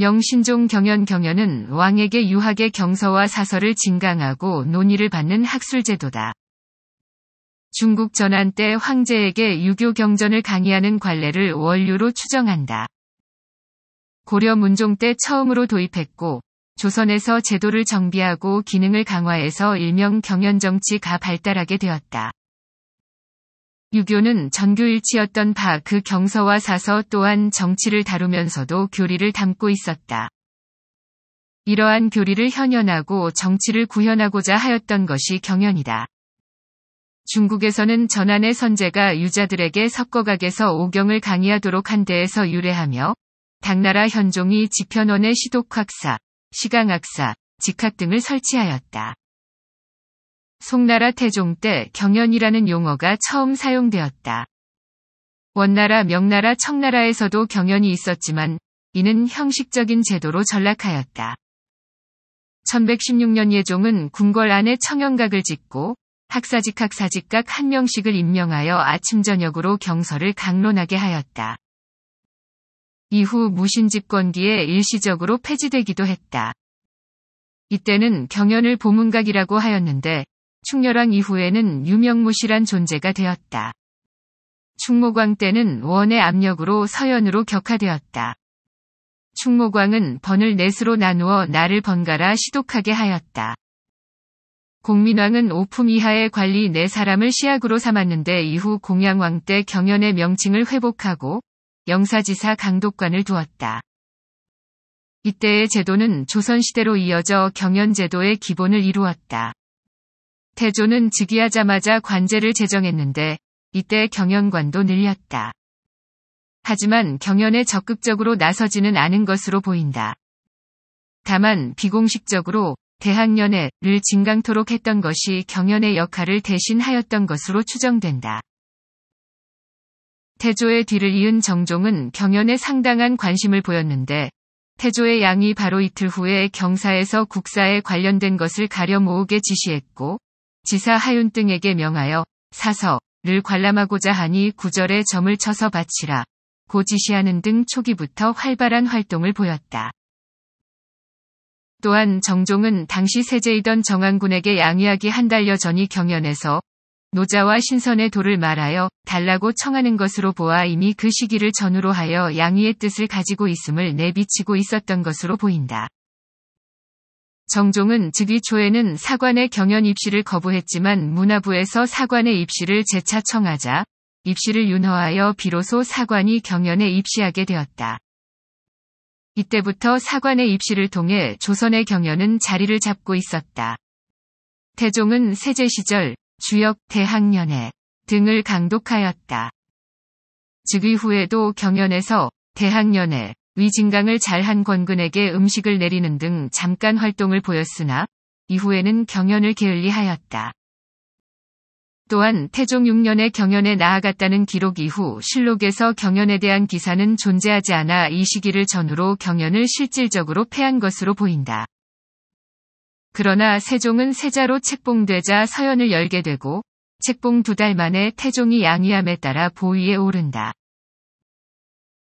명신종 경연 경연은 왕에게 유학의 경서와 사서를 증강하고 논의를 받는 학술제도다. 중국 전한 때 황제에게 유교 경전을 강의하는 관례를 원료로 추정한다. 고려 문종 때 처음으로 도입했고 조선에서 제도를 정비하고 기능을 강화해서 일명 경연정치가 발달하게 되었다. 유교는 전교일치였던 바 그 경서와 사서 또한 정치를 다루면서도 교리를 담고 있었다. 이러한 교리를 현현하고 정치를 구현하고자 하였던 것이 경연이다. 중국에서는 전한의 선제가 유자들에게 석거각에서 오경을 강의하도록 한 데에서 유래하며 당나라 현종이 지편원의 시독학사, 시강학사, 직학 등을 설치하였다. 송나라 태종 때 경연이라는 용어가 처음 사용되었다. 원나라 명나라 청나라에서도 경연이 있었지만 이는 형식적인 제도로 전락하였다. 1116년 예종은 궁궐 안에 청연각을 짓고 학사직 학사직각 한 명씩을 임명하여 아침 저녁으로 경서를 강론하게 하였다. 이후 무신 집권기에 일시적으로 폐지되기도 했다. 이때는 경연을 보문각이라고 하였는데 충렬왕 이후에는 유명무실한 존재가 되었다. 충무광 때는 원의 압력으로 서연으로 격화되었다. 충무광은 번을 넷으로 나누어 나를 번갈아 시독하게 하였다. 공민왕은 오품 이하의 관리 네 사람을 시약으로 삼았는데 이후 공양왕 때 경연의 명칭을 회복하고 영사지사 강독관을 두었다. 이때의 제도는 조선시대로 이어져 경연제도의 기본을 이루었다. 태조는 즉위하자마자 관제를 제정했는데 이때 경연관도 늘렸다. 하지만 경연에 적극적으로 나서지는 않은 것으로 보인다. 다만 비공식적으로 대학연회를 진강토록 했던 것이 경연의 역할을 대신하였던 것으로 추정된다. 태조의 뒤를 이은 정종은 경연에 상당한 관심을 보였는데 태조의 양이 바로 이틀 후에 경사에서 국사에 관련된 것을 가려 모으게 지시했고 지사 하윤 등에게 명하여 사서를 관람하고자 하니 구절에 점을 쳐서 바치라. 고 지시하는 등 초기부터 활발한 활동을 보였다. 또한 정종은 당시 세제이던 정한군에게 양이하기 한 달여 전이 경연에서 노자와 신선의 도를 말하여 달라고 청하는 것으로 보아 이미 그 시기를 전후로 하여 양의의 뜻을 가지고 있음을 내비치고 있었던 것으로 보인다. 정종은 즉위 초에는 사관의 경연 입시를 거부했지만 문화부에서 사관의 입시를 재차 청하자 입시를 윤허하여 비로소 사관이 경연에 입시하게 되었다. 이때부터 사관의 입시를 통해 조선의 경연은 자리를 잡고 있었다. 태종은 세제 시절 주역 대학년회 등을 강독하였다. 즉위 후에도 경연에서 대학년회 위진강을 잘한 권근에게 음식을 내리는 등 잠깐 활동을 보였으나 이후에는 경연을 게을리하였다. 또한 태종 6년에 경연에 나아갔다는 기록 이후 실록에서 경연에 대한 기사는 존재하지 않아 이 시기를 전후로 경연을 실질적으로 패한 것으로 보인다. 그러나 세종은 세자로 책봉되자 서연을 열게 되고 책봉 두 달 만에 태종이 양위함에 따라 보위에 오른다.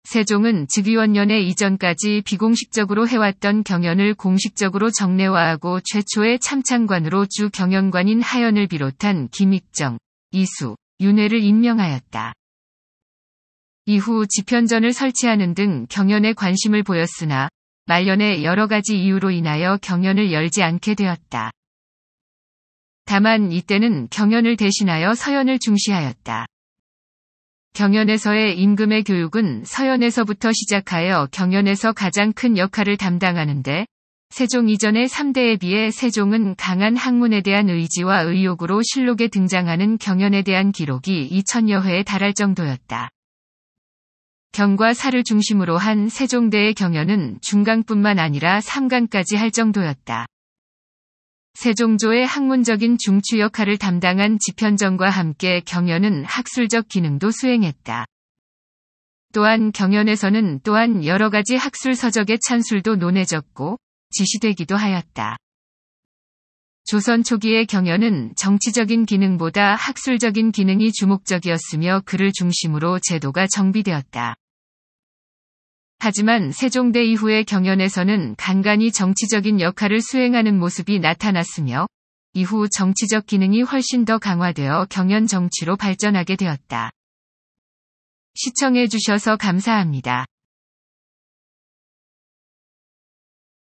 세종은 즉위원년에 이전까지 비공식적으로 해왔던 경연을 공식적으로 정례화하고 최초의 참창관으로 주 경연관인 하연을 비롯한 김익정, 이수, 윤회를 임명하였다. 이후 지편전을 설치하는 등 경연에 관심을 보였으나 말년에 여러 가지 이유로 인하여 경연을 열지 않게 되었다. 다만 이때는 경연을 대신하여 서연을 중시하였다. 경연에서의 임금의 교육은 서연에서부터 시작하여 경연에서 가장 큰 역할을 담당하는데 세종 이전의 3대에 비해 세종은 강한 학문에 대한 의지와 의욕으로 실록에 등장하는 경연에 대한 기록이 2천여 회에 달할 정도였다. 경과 사를 중심으로 한 세종대의 경연은 중강뿐만 아니라 3강까지 할 정도였다. 세종조의 학문적인 중추 역할을 담당한 지편전과 함께 경연은 학술적 기능도 수행했다. 또한 경연에서는 또한 여러 가지 학술 서적의 찬술도 논해졌고 지시되기도 하였다. 조선 초기의 경연은 정치적인 기능보다 학술적인 기능이 주목적이었으며 그를 중심으로 제도가 정비되었다. 하지만 세종대 이후의 경연에서는 간간히 정치적인 역할을 수행하는 모습이 나타났으며 이후 정치적 기능이 훨씬 더 강화되어 경연 정치로 발전하게 되었다. 시청해주셔서 감사합니다.